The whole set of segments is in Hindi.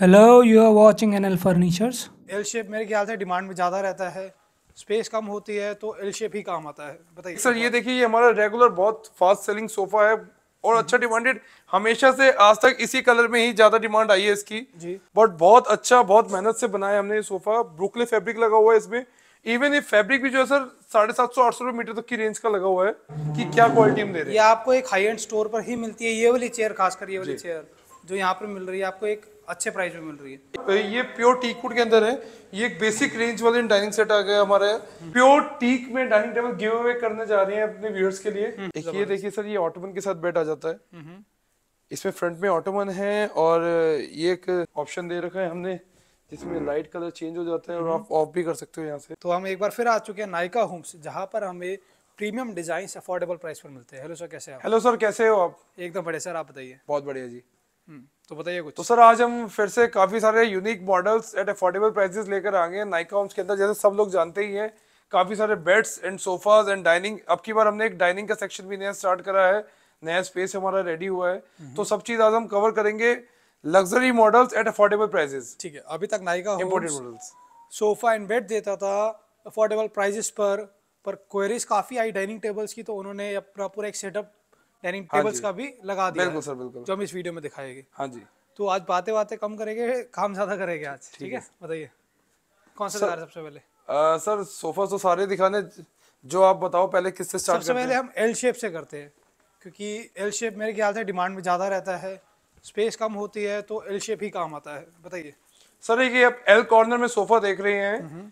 Hello you are watching N L furnitures L shape मेरे ख्याल से डिमांड में ज़्यादा रहता है स्पेस कम होती है तो एल शेप ही काम आता है बताइए सर ये देखिए ये हमारा रेगुलर बहुत फास्ट सेलिंग सोफा है और अच्छा डिमांडेड हमेशा से आज तक इसी कलर में ही ज्यादा डिमांड आई है इसकी जी बट बहुत अच्छा बहुत मेहनत से बनाया हमने ये सोफा ब्रुकले फैब्रिक लगा हुआ है इसमें इवन ये फैब्रिक भी जो है सर साढ़े सात सौ आठ सौ रुपए मीटर तक की रेंज का लगा हुआ है कि क्या क्वालिटी हम दे रहे हैं ये आपको एक हाई एंड स्टोर पर ही मिलती है ये वाली चेयर खासकर ये वाली चेयर जो यहाँ पर मिल रही है आपको एक अच्छे प्राइस में मिल रही है ये प्योर टीक के अंदर है ये एक बेसिक रेंज वाले डाइनिंग सेट आ गया हमारा प्योर टीक में डाइनिंग टेबल गिव अवे करने जा रहे हैं अपने व्यूअर्स के लिए हम्म। देखिए देखिए सर ये ऑटोमन के साथ बेड आ जाता है हम्म, हम्म। इसमें फ्रंट में ऑटोमन है और ये एक ऑप्शन दे रखा है हमने जिसमें लाइट कलर चेंज हो जाता है और आप ऑफ भी कर सकते हो यहाँ से तो हम एक बार फिर आ चुके हैं नायका होम्स जहाँ पर हमें प्रीमियम डिजाइन अफोर्डेबल प्राइस पर मिलते हैं हेलो सर कैसे हेलो सर कैसे हो आप एकदम बढ़िया सर आप बताइए बहुत बढ़िया जी तो बताइए कुछ तो सर आज हम फिर से काफ़ी सारे unique models at affordable prices लेकर आएंगे नाइकॉम्स के अंदर जैसे सब लोग जानते ही हैं काफ़ी सारे beds and sofas and dining अब की बार हमने एक डाइनिंग का सेक्शन भी नया स्टार्ट करा है नया स्पेस हमारा रेडी हुआ है हम्म। तो सब चीज़ आज हम कवर करेंगे luxury models at affordable prices ठीक है अभी तक नाइका imported models sofa and bed देता था अफोर्डेबल प्राइजेस पर पर क्वेरीज काफ़ी आई डाइनिंग टेबल्स की तो उन्होंने अपना पूरा एक सेटअप डाइनिंग हाँ टेबल्स का भी लगा दिया बिल्कुल सर बिल्कुल जो हम इस वीडियो में दिखाएंगे हाँ जी तो आज बातें बातें कम करेंगे काम ज्यादा करेंगे आज ठीक है बताइए कौन सा दिखा सबसे पहले सर सोफा तो सारे दिखाने जो आप बताओ पहले किससे स्टार्ट सबसे पहले हम एल शेप से करते हैं क्योंकि एल शेप मेरे ख्याल से डिमांड में ज़्यादा रहता है स्पेस कम होती है तो एल शेप ही काम आता है बताइए सर ये आप एल कॉर्नर में सोफा देख रहे हैं हम्म।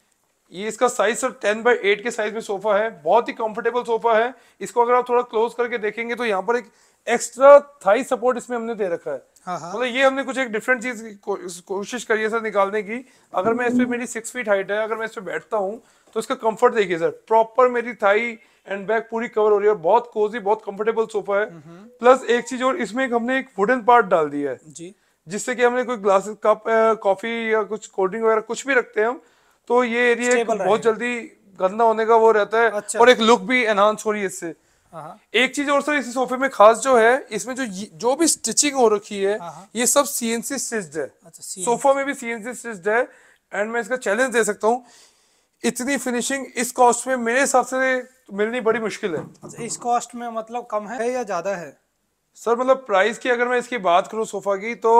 ये इसका size sir ten by eight के साइज में सोफा है बहुत ही कंफर्टेबल सोफा है इसको अगर आप थोड़ा क्लोज करके देखेंगे तो यहाँ पर एक एक्स्ट्रा थाई सपोर्ट इसमें हमने दे रखा है हाँ, हाँ। मतलब हाँ। ये हमने कुछ एक डिफरेंट चीज को, कोशिश करी है सर निकालने की अगर मैं इस पर मेरी सिक्स फीट हाइट है अगर मैं इस पर बैठता हूँ तो इसका कम्फर्ट देखिए सर प्रॉपर मेरी थाई एंड बैक पूरी कवर हो रही है बहुत कोजी बहुत कम्फर्टेबल सोफा है प्लस हम्म, हम्म। एक चीज और इसमें हमने एक वुडन पार्ट डाल दिया है जी जिससे कि हमने कोई ग्लासेस कप कॉफी या कुछ कोल्ड ड्रिंक वगैरह कुछ भी रखते हैं हम तो ये एरिया बहुत जल्दी गंदा होने का वो रहता है अच्छा। और एक लुक भी एनहांस हो रही है इससे हाँ। एक चीज और सर इस सोफे में खास जो है इसमें जो जो भी स्टिचिंग हो रखी है हाँ, हाँ। ये सब सीएनसी स्टिच्ड है अच्छा, सोफा में भी सीएनसी स्टिच्ड है एंड मैं इसका चैलेंज दे सकता हूँ इतनी फिनिशिंग इस कॉस्ट में मेरे हिसाब से मिलनी बड़ी मुश्किल है अच्छा, इस कॉस्ट में मतलब कम है या ज्यादा है सर मतलब प्राइस की अगर मैं इसकी बात करूँ सोफा की तो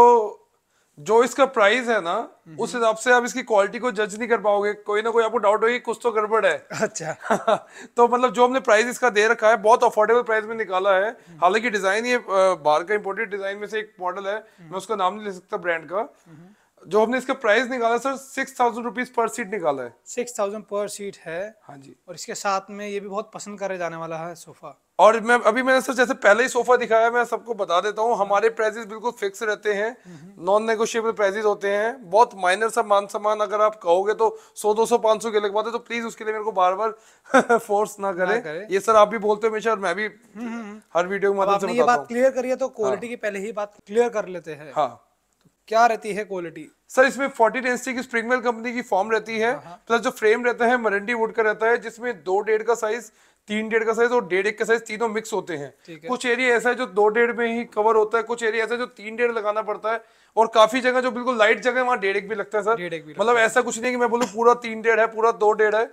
जो इसका प्राइस है ना हम्म। उस हिसाब से आप इसकी क्वालिटी को जज नहीं कर पाओगे कोई ना कोई आपको डाउट होगी कुछ तो गड़बड़ है अच्छा तो मतलब जो हमने प्राइस इसका दे रखा है बहुत अफोर्डेबल प्राइस में निकाला है हम्म। हालांकि डिजाइन ये बाहर का इम्पोर्टेड डिजाइन में से एक मॉडल है हम्म। मैं उसका नाम नहीं ले सकता ब्रांड का जो हमने इसका प्राइस निकाला सर सिक्स थाउजेंड रुपीज पर सीट निकाला है सिक्स थाउजेंड पर सीट है हाँ जी और इसके साथ में ये भी बहुत पसंद करे जाने वाला है सोफा और मैं अभी मैंने सर जैसे पहले ही सोफा दिखाया मैं सबको बता देता हूँ हमारे प्राइजेस बिल्कुल फिक्स रहते हैं नॉन नेगोशिएबल प्राइजेस होते हैं बहुत माइनर सा मान सम्मान अगर आप कहोगे तो दो सौ पांच सौ के लगवाते तो प्लीज उसके लिए मेरे को बार बार फोर्स ना करें करे। ये सर आप भी बोलते हमेशा और मैं भी हम्म, हम्म, हम्म। हर वीडियो में माध्यम से क्लियर करिए तो क्वालिटी हाँ। की पहले ही बात क्लियर कर लेते हैं हाँ क्या रहती है क्वालिटी सर इसमें फोर्टी डेंसिटी की स्प्रिंगवेल कंपनी की फॉर्म रहती है हाँ, हाँ। प्लस जो फ्रेम रहता है मरंडी वुड का रहता है जिसमें दो डेढ़ का साइज तीन डेढ़ का साइज और डेढ़ एक का साइज तीनों मिक्स होते हैं कुछ एरिया ऐसा है जो दो डेढ़ में ही कवर होता है कुछ एरिया ऐसा है जो तीन डेढ़ लगाना पड़ता है और काफी जगह जो बिल्कुल लाइट जगह है वहाँ डेढ़ एक भी लगता है सर मतलब ऐसा कुछ नहीं कि मैं बोलूँ पूरा तीन डेढ़ है पूरा दो डेढ़ है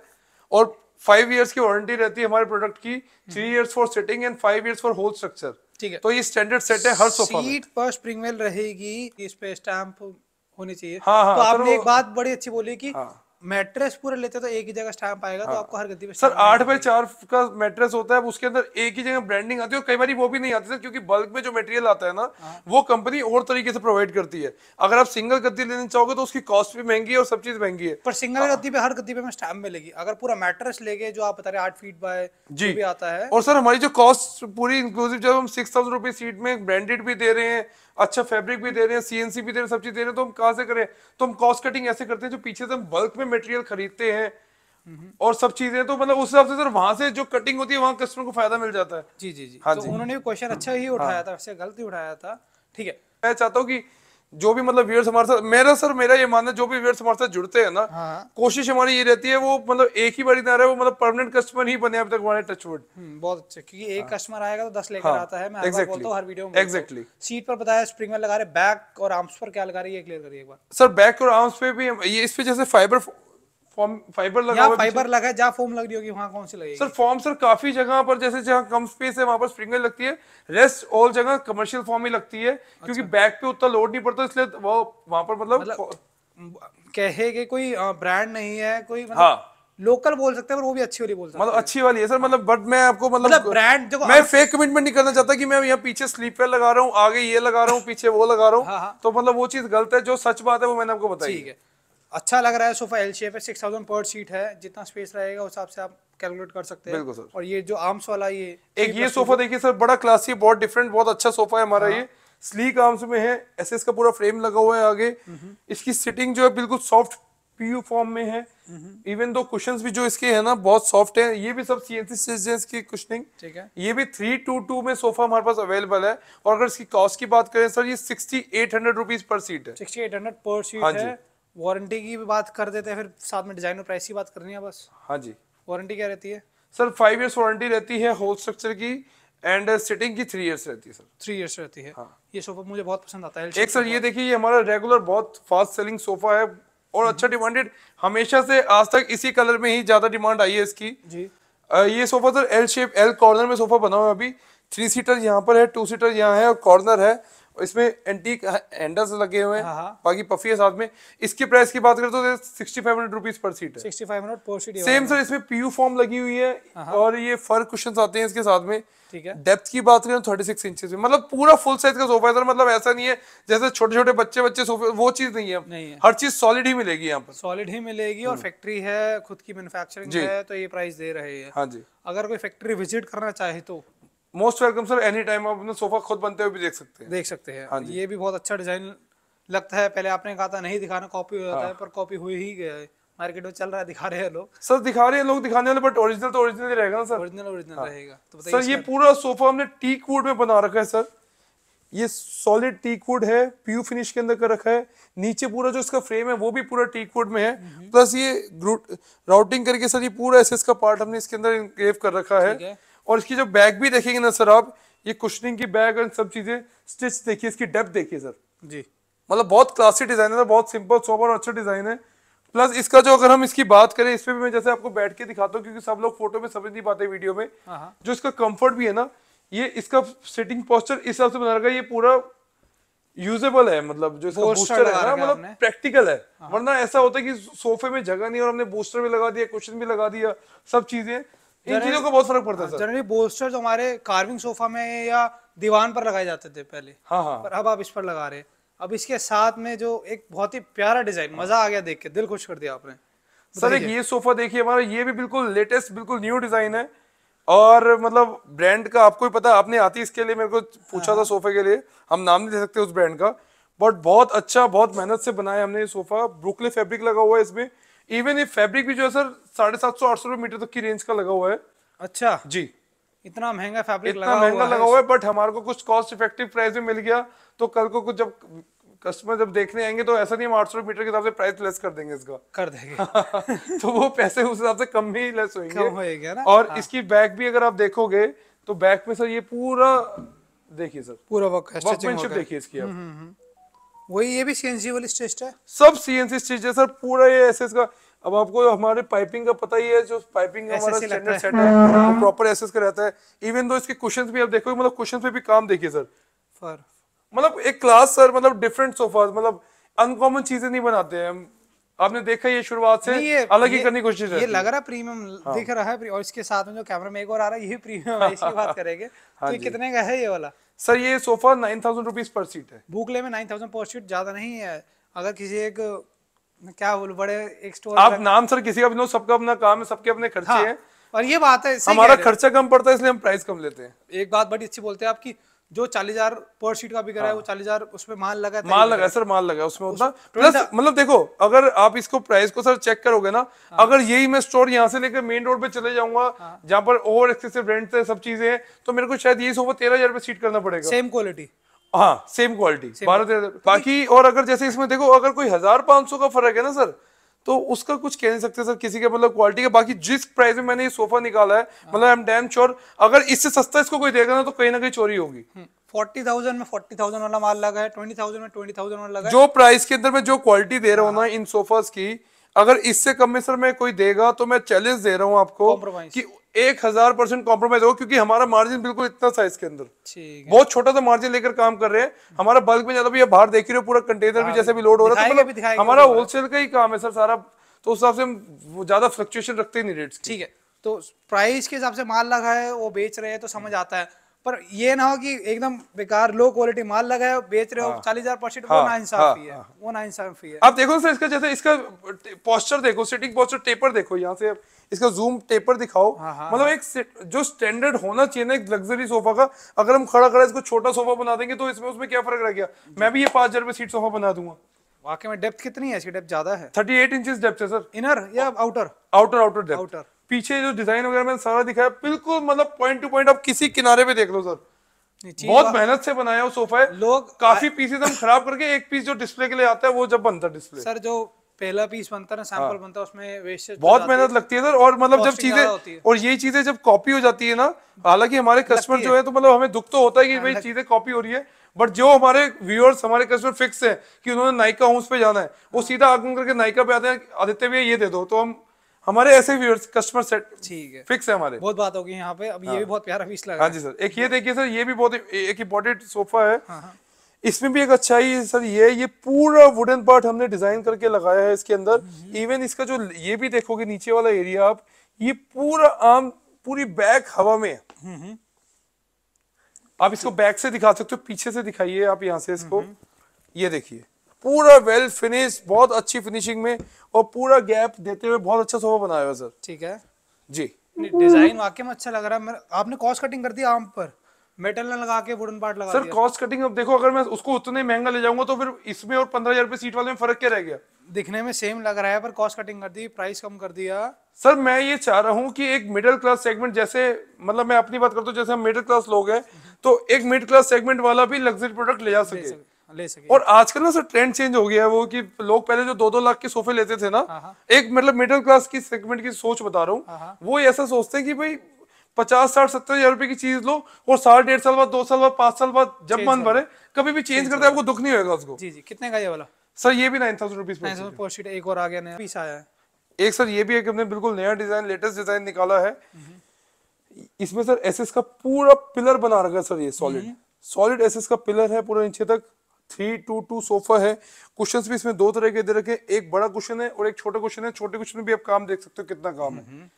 और फाइव ईयर्स की वारंटी रहती है हमारे प्रोडक्ट की हम्म। Three years for setting and five years for whole structure ठीक है तो ये स्टैंडर्ड सेट है हर सोफा सीट पर स्प्रिंग रहेगी इस पे स्टैंप होनी चाहिए हाँ, हाँ, तो आपने तो एक बात बड़ी अच्छी बोली कि हाँ, मैट्रेस पूरा लेते तो एक ही जगह स्टैम्प आएगा तो हाँ। तो आपको हर गद्दी पे सर आठ बाई चार का मैट्रेस होता है उसके अंदर एक ही जगह ब्रांडिंग आती है और कई बार वो भी नहीं आती सर क्योंकि बल्क में जो मटेरियल आता है ना हाँ। वो कंपनी और तरीके से प्रोवाइड करती है अगर आप सिंगल गद्दी लेना चाहोगे तो उसकी कॉस्ट भी महंगी है और सब चीज महंगी है पर सिंगल हाँ। गद्दी पे हर गद्दी पे स्टैम्प मिलेगी अगर पूरा मैट्रेस लेके जो आप बता रहे आठ फीट बाय जी भी आता है और सर हमारी जो कॉस्ट पूरी इंक्लूसिव जब हम सिक्स थाउजेंड रुपीज सीट में ब्रांडेड भी दे रहे हैं अच्छा फैब्रिक भी दे रहे हैं सीएनसी भी दे रहे हैं सब चीज दे रहे हैं तो हम कहाँ से करें तो हम कॉस्ट कटिंग ऐसे करते हैं जो पीछे से हम बल्क में मटेरियल खरीदते हैं हम्म। और सब चीजें तो मतलब उस हिसाब से सर वहां से जो कटिंग होती है वहां कस्टमर को फायदा मिल जाता है जी जी जी हाँ तो जी। उन्होंने क्वेश्चन अच्छा ही हाँ। उठाया था गलती गलत ही उठाया था ठीक है मैं चाहता हूँ की जो भी मतलब व्यूअर्स हमारे साथ मेरा सर मेरा ये मानना है जो भी व्यूअर्स हमारे साथ जुड़ते हैं ना हाँ। कोशिश हमारी ये रहती है वो मतलब एक ही बारी ना रहे वो मतलब परमानेंट कस्टमर ही बने अब तक हमारे टच वुड हम्म, बहुत अच्छे क्योंकि एक हाँ। कस्टमर आएगा तो दस लेकर हाँ। आता है मैं exactly. बोलता हर वीडियो में एग्जैक्टली सीट पर बताया स्प्रिंग में लगा रहे बैक और आर्म्स पर क्या लगा रही है क्लियर करिए एक बार सर बैक और आर्म्स पे भी ये इस पे जैसे फाइबर फॉर्म फाइबर लगा हुआ फाइबर लगा जहाँ फॉर्म लग रही होगी वहाँ कौन सी लगेगी सर फॉर्म सर काफी जगह पर जैसे जहाँ कम स्पेस है वहाँ पर स्प्रिंगर लगती है रेस्ट ऑल जगह कमर्शियल फॉर्म ही लगती है अच्छा। क्योंकि बैक पे उतना लोड नहीं पड़ता इसलिए वो वहाँ पर मतलब, मतलब कहे कि कोई ब्रांड नहीं है कोई मतलब हाँ लोकल बोल सकते हैं पर वो भी अच्छी वाली बोल सकते मतलब अच्छी वाली है सर मतलब बट हाँ। मैं आपको मतलब, मतलब ब्रांड देखो मैं फेक कमिटमेंट नहीं करना चाहता कि मैं यहाँ पीछे स्लीपर लगा रहा हूँ आगे ये लगा रहा हूँ पीछे वो लगा रहा हूँ हाँ, हाँ। तो मतलब वो चीज गलत है जो सच बात है वो मैंने आपको बताई ठीक है अच्छा लग रहा है सोफा एल शेप है सिक्स थाउजेंड पर सीट है जितना स्पेस रहेगा उस हिसाब से आप कैलकुलेट कर सकते हैं सर और ये जो आर्म्स वाला ये एक ये सोफा देखिए सर बड़ा क्लासी बहुत डिफरेंट बहुत अच्छा सोफा है हमारा हाँ। ये स्लीक आर्म्स में है एसएस का पूरा फ्रेम लगा हुआ है आगे इसकी सिटिंग जो है बिल्कुल सॉफ्ट पीयू फॉर्म में है इवन दो क्वेश्चन भी जो इसके है ना बहुत सॉफ्ट है ये भी सब सी एन सी ठीक है ये भी थ्री टू टू में सोफा हमारे पास अवेलेबल है और अगर इसकी कॉस्ट की बात करें सर ये सिक्सटी एट हंड्रेड रुपीज पर सीट है सिक्सटी एट हंड्रेड पर सीट है वारंटी की भी बात कर देते हैं फिर साथ में डिजाइन और प्राइस की बात करनी है बस हाँ जी वारंटी क्या रहती है सर फाइव ईयर्स वारंटी रहती है होल स्ट्रक्चर की एंड सिटिंग की थ्री ईयर्स रहती है सर थ्री ईयर्स रहती है हाँ। ये सोफा मुझे बहुत पसंद आता है एक सर ये देखिए ये हमारा रेगुलर बहुत फास्ट सेलिंग सोफा है और अच्छा डिमांडेड हम्म। हमेशा से आज तक इसी कलर में ही ज्यादा डिमांड आई है इसकी जी आ, ये sofa sir L shape L corner में सोफा बना हुआ है अभी थ्री सीटर यहाँ पर है टू सीटर यहाँ है और कॉर्नर है इसमें एंटी हैंडल्स लगे हुए हैं हाँ, हाँ। बाकी पफी है साथ में इसकी प्राइस की बात करें तो सिक्सटी फाइव हंड्रेड रुपीज पर सीट है सेम सर इसमें पीयू फॉर्म लगी हुई है हाँ, और ये फर क्वेश्चन आते हैं इसके साथ में डेप्थ की बात करें थर्टी सिक्स इंच मतलब पूरा फुल साइज का सोफा है सर मतलब ऐसा नहीं है जैसे छोटे छोटे बच्चे बच्चे सोफे वो चीज नहीं है नहीं है हर चीज सॉलिड ही मिलेगी यहाँ पर सॉलिड ही मिलेगी और फैक्ट्री हम्म। है खुद की मैन्युफैक्चरिंग है तो ये प्राइस दे रहे हैं हाँ जी अगर कोई फैक्ट्री विजिट करना चाहे तो most welcome sir any time आप अपना सोफा खुद बनते हुए भी देख सकते हैं देख सकते हैं हाँ ये भी बहुत अच्छा डिजाइन लगता है पहले आपने कहा था नहीं दिखाना कॉपी हो जाता है हाँ। पर कॉपी हुई ही गया है मार्केट में चल रहा है दिखा रहे हैं लोग सर दिखा रहे हैं लोग दिखाने वाले बट ओरिजिनल तो ओरिजिनल ही रहेगा ना सर ओरिजिनल ओरिजिनल हाँ। रहेगा तो सर ये पूरा सोफा हमने टीक वुड में बना रखा है सर ये सॉलिड टीक वुड है प्यू फिनिश के अंदर कर रखा है नीचे पूरा जो इसका फ्रेम है वो भी पूरा टीक वुड में है प्लस हम्म। ये राउटिंग करके सर ये पूरा एसएस का पार्ट हमने इसके अंदर इनक्रेव कर रखा है और इसकी जो बैग भी देखेंगे ना सर आप ये कुशनिंग की बैग और सब चीजें स्टिच देखिए इसकी डेप्थ देखिए सर जी मतलब बहुत क्लासी डिजाइन है सर बहुत सिंपल सोबर और अच्छा डिजाइन है प्लस इसका जो अगर हम इसकी बात करें इसमें भी मैं जैसे आपको बैठ के दिखाता हूँ क्योंकि सब लोग फोटो में समझ नहीं पाते वीडियो में हाँ, हाँ। जो इसका कम्फर्ट भी है ना ये इसका सिटिंग पोस्टर इस हिसाब से बना रखा है ये पूरा यूजेबल है मतलब जो इसका बूस्टर है ना मतलब प्रैक्टिकल है हाँ। वरना ऐसा होता है कि सोफे में जगह नहीं और हमने बूस्टर भी लगा दिया क्वेश्चन भी लगा दिया सब चीजें इन चीजों को बहुत फर्क पड़ता है जनरली हाँ, जो हमारे कार्विंग सोफा में या दीवान पर लगाए जाते थे पहले हाँ हाँ पर अब आप इस पर लगा रहे हैं अब इसके साथ में जो एक बहुत ही प्यारा डिजाइन मजा आ गया देख के दिल खुश कर दिया आपने सर तो एक ये सोफा देखिए हमारा ये भी बिल्कुल लेटेस्ट बिल्कुल न्यू डिजाइन है और मतलब ब्रांड का आपको ही पता आपने आती इसके लिए मेरे को पूछा हाँ। था सोफे के लिए हम नाम नहीं दे सकते उस ब्रांड का बट बहुत अच्छा बहुत मेहनत से बनाया हमने ये सोफा ब्रुकले फैब्रिक लगा हुआ है इसमें इवन ये फैब्रिक भी जो है सर साढ़े सात सौ आठ सौ रुपये मीटर तक की रेंज का लगा हुआ है अच्छा जी इतना महंगा फैब्रिक इतना लगा महंगा लगा हुआ है बट हमारे को कुछ कॉस्ट इफेक्टिव प्राइस में मिल गया तो कल को कुछ जब कस्टमर जब देखने आएंगे तो ऐसा नहीं हम आठ सौ मीटर के हिसाब से प्राइस लेस कर देंगे इसका कर देंगे तो वो पैसे उस हिसाब से कम ही लेस होएंगे कम होंगे ना और हाँ। इसकी बैक भी अगर आप देखोगे तो बैक में सर ये पूरा देखिए सर पूरा वर्क वर्कमैनशिप देखिए इसकी आप हम्म, हम्म, हम्म। वही ये भी सीएनसी वाली स्टेज है सब सीएनसी स्टेज है सर पूरा ये एसएस का अब आपको हमारे पाइपिंग का पता ही है जो पाइपिंग का हमारा स्टैंडर्ड सेट है प्रॉपर एसएस का रहता है इवन दो इसके क्वेश्चंस भी आप देखोगे मतलब क्वेश्चंस पे भी काम देखिए सर मतलब सर मतलब एक क्लास सर मतलब डिफरेंट सोफा मतलब अनकॉमन चीजें नहीं बनाते हैं आपने देखा ये शुरुआत से अलग ही करने की कोशिश ये लग रहा प्रीमियम हाँ। दिख रहा है और इसके साथ में जो कैमरा में एक और आ रहा है ये प्रीमियम इसकी बात हाँ करेंगे तो कितने का है ये वाला सर ये सोफा नाइन थाउजेंड रुपीज पर सीट है भूखले में नाइन थाउजेंड पर सीट ज्यादा नहीं है अगर किसी एक क्या बोल बड़े एक स्टोर आप नाम सर किसी का भी सबका अपना काम है सबके अपने खर्चे हाँ, हैं और ये बात है हमारा खर्चा कम पड़ता है इसलिए हम प्राइस कम लेते हैं एक बात बड़ी अच्छी बोलते हैं आपकी जो चालीस हजार पर सीट का बिगड़ा है वो हाँ। चालीस हजार उसमें माल लगा माल लगा सर माल लगा उसमें उतना प्लस मतलब देखो अगर आप इसको प्राइस को सर चेक करोगे ना हाँ। अगर यही मैं स्टोर यहाँ से लेकर मेन रोड पे चले जाऊंगा हाँ। जहाँ पर ओवर एक्सेसिव रेंट है सब चीजें हैं तो मेरे को शायद यही सोफा तेरह हजार सीट करना पड़ेगा सेम क्वालिटी हाँ सेम क्वालिटी बारह तेरह बाकी और अगर जैसे इसमें देखो अगर कोई हजार पांच सौ का फर्क है ना सर तो उसका कुछ कह नहीं सकते सर किसी के मतलब क्वालिटी का बाकी जिस प्राइस में मैंने ये सोफा निकाला है हाँ। मतलब आई एम डैम श्योर अगर इससे सस्ता इसको कोई देगा ना तो कहीं ना कहीं चोरी होगी फोर्टी हम्म, थाउजेंड में फोर्टी थाउजेंड वाला माल लगा है ट्वेंटी थाउजेंड में ट्वेंटी थाउजेंड वाला लगा जो प्राइस के अंदर मैं जो क्वालिटी दे रहा हूँ ना हाँ। इन सोफाज की अगर इससे कम में सर मैं कोई देगा तो मैं चैलेंज दे रहा हूँ आपको कि एक हजार परसेंट कॉम्प्रोमाइज होगा क्योंकि हमारा मार्जिन बिल्कुल इतना साइज के अंदर बहुत छोटा सा मार्जिन लेकर काम कर रहे हैं हमारा बल्क में ज्यादा भी बाहर देख रहे हो पूरा कंटेनर भी जैसे भी लोड हो रहा है तो मतलब हमारा होलसेल का ही काम है सर सारा तो उस हिसाब से हम ज्यादा फ्लक्चुएशन रखते ही नहीं रेट ठीक है तो प्राइस के हिसाब से माल लगा है वो बेच रहे हैं तो समझ आता है पर ये ना हो कि एकदम बेकार लो क्वालिटी माल लगाए बेच रहे हो हाँ। चालीस हजार परसेंट वो हाँ, ना इंसाफी हाँ। है वो ना इंसाफी है आप देखो सर इसका जैसे इसका पोस्टर देखो सिटिंग पोस्टर टेपर देखो यहाँ से इसका जूम टेपर दिखाओ मतलब एक जो स्टैंडर्ड होना चाहिए ना एक लग्जरी सोफा का अगर हम खड़ा खड़ा इसको छोटा सोफा बना देंगे तो इसमें उसमें क्या फर्क रह गया मैं भी ये पांच हजार सीट सोफा बना दूंगा वाकई में डेप्थ कितनी है इसकी डेप्थ ज्यादा है थर्टी एट इंच डेप्थ है सर इनर या outer outer outer depth outer पीछे जो डिजाइन वगैरह मैंने सारा दिखाया बिल्कुल मतलब पॉइंट टू पॉइंट आप किसी किनारे पे देख लो सर बहुत मेहनत से बनाया वो सोफा है लोग काफी पीसेस हम खराब करके एक पीस जो डिस्प्ले के लिए आता है वो जब बनता है डिस्प्ले सर जो पहला पीस बनता है ना सैंपल हाँ। बनता है उसमें वेस्टेज बहुत मेहनत लगती है सर और मतलब जब चीजें और यही चीजें जब कॉपी हो जाती है ना हालांकि हमारे कस्टमर जो है तो मतलब हमें दुख तो होता है कि हाँ, भाई चीजें कॉपी हो रही है बट जो हमारे व्यूअर्स हमारे कस्टमर फिक्स है कि उन्होंने नायका हाउस पे जाना है वो हाँ। सीधा आगमन करके नायका पे आते हैं आदित्य भैया ये दे दो तो हम हमारे ऐसे व्यूअर्स कस्टमर सेट ठीक है फिक्स है हमारे बहुत बात होगी यहाँ पे अब ये हाँ। भी बहुत प्यारा पीस लगा हाँ जी सर एक ये देखिए सर ये भी बहुत एक इम्पोर्टेंट सोफा है हाँ, हाँ। इसमें भी एक अच्छा ही सर ये ये पूरा वुडन पार्ट हमने डिजाइन करके लगाया है इसके अंदर इवन हम्म। इसका जो ये भी देखोगे नीचे वाला एरिया आप ये पूरा आम पूरी बैक हवा में हम्म, हम्म। आप इसको बैक से दिखा सकते हो पीछे से दिखाइए आप यहाँ से इसको ये देखिए पूरा वेल फिनिश बहुत अच्छी फिनिशिंग में और पूरा गैप देते हुए बहुत अच्छा सोफा बनाया हुआ सर ठीक है जी डिजाइन वाकई में अच्छा लग रहा है आपने कॉस्ट कटिंग कर दी आम पर मेटल ना लगा के वुडन पार्ट लगा सर कॉस्ट कटिंग अब देखो अगर मैं उसको उतने महंगा ले जाऊंगा तो फिर इसमें और पंद्रह हजार सीट वाले में फर्क क्या रह गया दिखने में सेम लग रहा है पर कॉस्ट कटिंग कर दी प्राइस कम कर दिया सर मैं ये चाह रहा हूँ कि एक मिडिल क्लास सेगमेंट जैसे मतलब मैं अपनी बात करता हूँ जैसे हम मिडिल क्लास लोग हैं तो एक मिडिल क्लास सेगमेंट वाला भी लग्जरी प्रोडक्ट ले जा सके ले सके और आजकल ना सर ट्रेंड चेंज हो गया है वो कि लोग पहले जो दो दो लाख के सोफे लेते थे ना हाँ, हाँ। एक मतलब मिडिल क्लास की सेगमेंट की सोच बता रहा हूँ हाँ, वो ऐसा सोचते हैं कि भाई पचास साठ सत्तर हजार रुपए की चीज लो और साल डेढ़ साल बाद दो साल बाद पांच साल बाद जब मन भरे कभी भी चेंज करते आपको दुख नहीं होगा उसको जी जी कितने का ये वाला सर ये भी नाइन थाउजेंड रुपीज एक और आ गया नया पीस आया है एक सर ये भी है कि हमने बिल्कुल नया डिजाइन लेटेस्ट डिजाइन निकाला है हम्म। इसमें सर एसएस का पूरा पिलर बना रखा है सर ये सॉलिड सॉलिड एसएस का पिलर है पूरा नीचे तक थ्री टू टू सोफा है क्वेश्चंस भी इसमें दो तरह के दे रखे एक बड़ा क्वेश्चन है और एक छोटा क्वेश्चन है छोटे क्वेश्चन में भी आप काम देख सकते हो कितना काम है हम्म।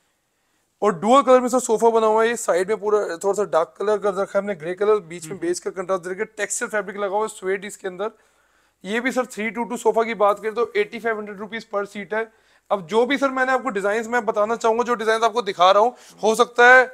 और डुअल कलर में सर सोफा बना हुआ है ये साइड में पूरा थोड़ा सा डार्क कलर कर रखा है हमने ग्रे कलर बीच में बेस हम्म। का कंट्रास्ट देकर टेक्सचर फैब्रिक लगा हुआ है स्वेट इसके अंदर ये भी sir three two two sofa की बात करें तो एटी फाइव हंड्रेड रुपीज पर सीट है अब जो भी सर मैंने आपको डिजाइन मैं बताना चाहूंगा जो डिजाइन आपको दिखा रहा हूँ हो सकता है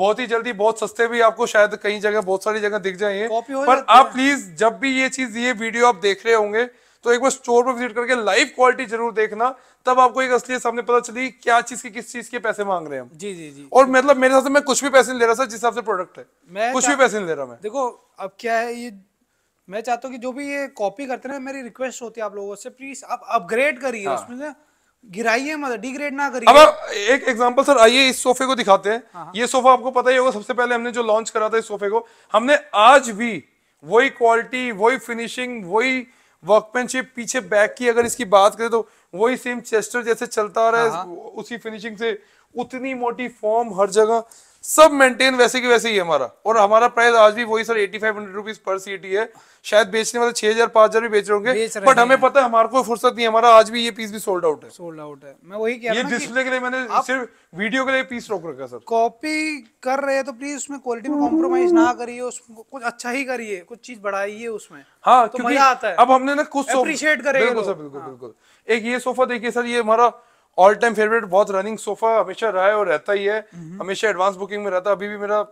बहुत ही जल्दी बहुत सस्ते भी आपको शायद कई जगह बहुत सारी जगह दिख जाएंगे पर आप प्लीज जब भी ये चीज ये वीडियो आप देख रहे होंगे तो एक बार स्टोर पर विजिट करके लाइव क्वालिटी जरूर देखना तब आपको एक असली सामने पता चली क्या चीज की किस चीज के पैसे मांग रहे हैं हम जी जी जी और मतलब मेरे हिसाब से मैं कुछ भी पैसे नहीं ले रहा सर जिस हिसाब से प्रोडक्ट है मैं कुछ भी पैसे नहीं ले रहा मैं देखो अब क्या है ये मैं चाहता हूँ कि जो भी ये कॉपी करते हैं मेरी रिक्वेस्ट होती है आप लोगों से प्लीज आप अपग्रेड करिए हाँ। उसमें गिराइए मतलब डिग्रेड ना करिए अब एक एग्जांपल सर आइए इस सोफे को दिखाते हैं हाँ, हाँ। ये सोफा आपको पता ही होगा सबसे पहले हमने जो लॉन्च करा था इस सोफे को हमने आज भी वही क्वालिटी वही फिनिशिंग वही वर्कमैनशिप पीछे बैक की अगर इसकी बात करें तो वही सेम चेस्टर जैसे चलता रहा है हाँ, उसी फिनिशिंग से उतनी मोटी फॉर्म हर जगह सब मेंटेन वैसे की वैसे ही है हमारा और हमारा प्राइस आज भी वही sir eighty five hundred rupees पर सीट ही है शायद बेचने वाले छह हजार पांच हजार भी बेच रहे होंगे बट हमें पता है हमारे कोई फुर्सत नहीं हमारा आज भी ये पीस भी सोल्ड आउट है सोल्ड आउट है मैं वही कह रहा ये डिस्प्ले के लिए मैंने सिर्फ वीडियो के लिए पीस रोक रखा सर कॉपी कर रहे हैं तो प्लीज उसमें क्वालिटी में कॉम्प्रोमाइज ना करिए उसको कुछ अच्छा ही करिए कुछ चीज बढ़ाइए उसमें हाँ तो मजा आता है अब हमने ना कुछ अप्रिशिएट करेगा बिल्कुल बिल्कुल हाँ। बिल्कुल एक ये सोफा देखिए सर ये हमारा ऑल टाइम फेवरेट बहुत रनिंग सोफा हमेशा रहा है और रहता ही है हम्म। हमेशा एडवांस बुकिंग में रहता है अभी भी मेरा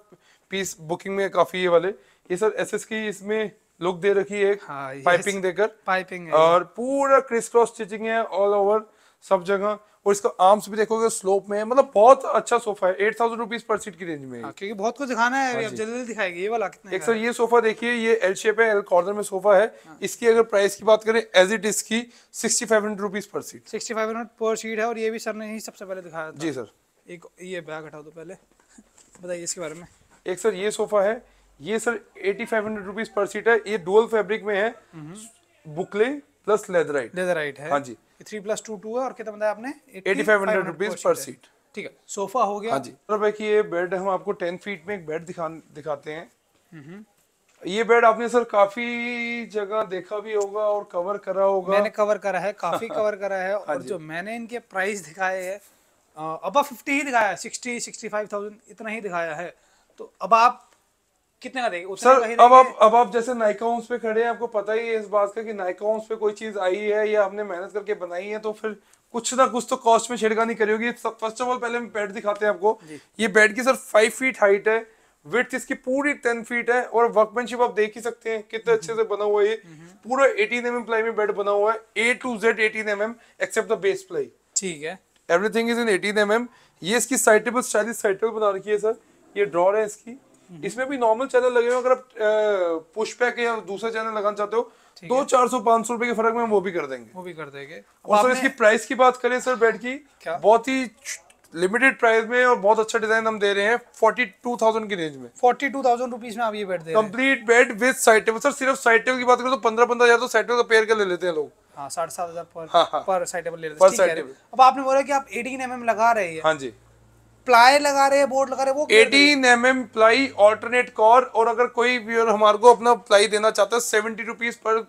पीस बुकिंग में काफी ये वाले ये सर एस की इसमें लुक दे रखी है हाँ, पाइपिंग देकर पाइपिंग और पूरा क्रिस क्रॉस स्टिचिंग है ऑल ओवर सब जगह और इसका आर्म्स भी देखोगे स्लोप में मतलब बहुत अच्छा सोफा है एट थाउजेंड रुपीज पर सीट की रेंज में हाँ, क्योंकि बहुत कुछ दिखाना है हाँ जल्दी दिखाएगी ये वाला कितना एक सर ये सोफा देखिए ये एल शेप है एल कॉर्नर में सोफा है हाँ। इसकी अगर प्राइस की बात करें एज इट इज की सिक्सटी फाइव हंड्रेड रुपीज पर सीट सिक्सटी फाइव हंड्रेड पर सीट है और ये भी सर ने ही सबसे पहले दिखाया जी सर एक ये बैग हटा दो तो पहले बताइए इसके बारे में एक सर ये सोफा है ये sir eighty five hundred rupees पर सीट है ये डुअल फेब्रिक में है बुकले प्लस लेदराइट लेदराइट है हाँ जी थ्री प्लस टू टू है और कितना बताया आपने एटी फाइव हंड्रेड रुपीज पर सीट ठीक है सोफा हो गया हाँ जी रुपए की ये बेड हम आपको टेन फीट में एक बेड दिखा दिखाते हैं हम्म। ये बेड आपने सर काफी जगह देखा भी होगा और कवर करा होगा मैंने कवर करा है काफी कवर करा है हाँ और जो मैंने इनके प्राइस दिखाए हैं अब फिफ्टी ही दिखाया है सिक्सटी सिक्सटी फाइव थाउजेंड इतना ही दिखाया है तो अब आप कितने का देंगे सर अब आप अब आप जैसे नायका पे खड़े हैं आपको पता ही है इस बात का कि नायका पे कोई चीज आई है या हमने मेहनत करके बनाई है तो फिर कुछ ना कुछ तो कॉस्ट में छेड़खानी करी होगी फर्स्ट ऑफ ऑल पहले हम बेड दिखाते हैं आपको ये बेड की सर फाइव फीट हाइट है विथ इसकी पूरी टेन फीट है और वर्कमैनशिप आप देख ही सकते हैं कितने अच्छे से बना हुआ है ये हम्म। पूरा एटीन एम एम प्लाई में बेड बना हुआ है A to Z eighteen M M except base ply ठीक है everything is in eighteen M M ये इसकी साइटेबल स्टाइलिश साइटेबल बना रखी है सर ये ड्रॉर है इसकी हम्म। इसमें भी नॉर्मल चैनल लगे हुए अगर आप पुश या दूसरा चैनल लगाना चाहते हो दो चार सौ पांच सौ रुपए के फर्क में हम वो भी कर देंगे वो भी कर देंगे और सर इसकी प्राइस की बात करें सर बेड की बहुत ही लिमिटेड प्राइस में और बहुत अच्छा डिजाइन हम दे रहे हैं फोर्टी टू थाउजेंड की रेंज में फोर्टी टू थाउजेंड रुपीज में आप ये बेड दे complete bed with side table sir सिर्फ साइड टेबल की बात करें तो पंद्रह पंद्रह हजार तो साइड टेबल का पेयर कर ले लेते हैं लोग हाँ, साढ़े सात हजार पर साइड हाँ, टेबल हाँ। ले लेते हैं अब आपने बोला कि आप एटीन एम लगा रहे हैं हाँ जी प्लाई लगा रहे हैं बोर्ड लगा रहे हैं वो eighteen M M ply alternate core और अगर कोई व्यूअर हमारे को अपना प्लाई देना चाहता है सेवेंटी रुपीज पर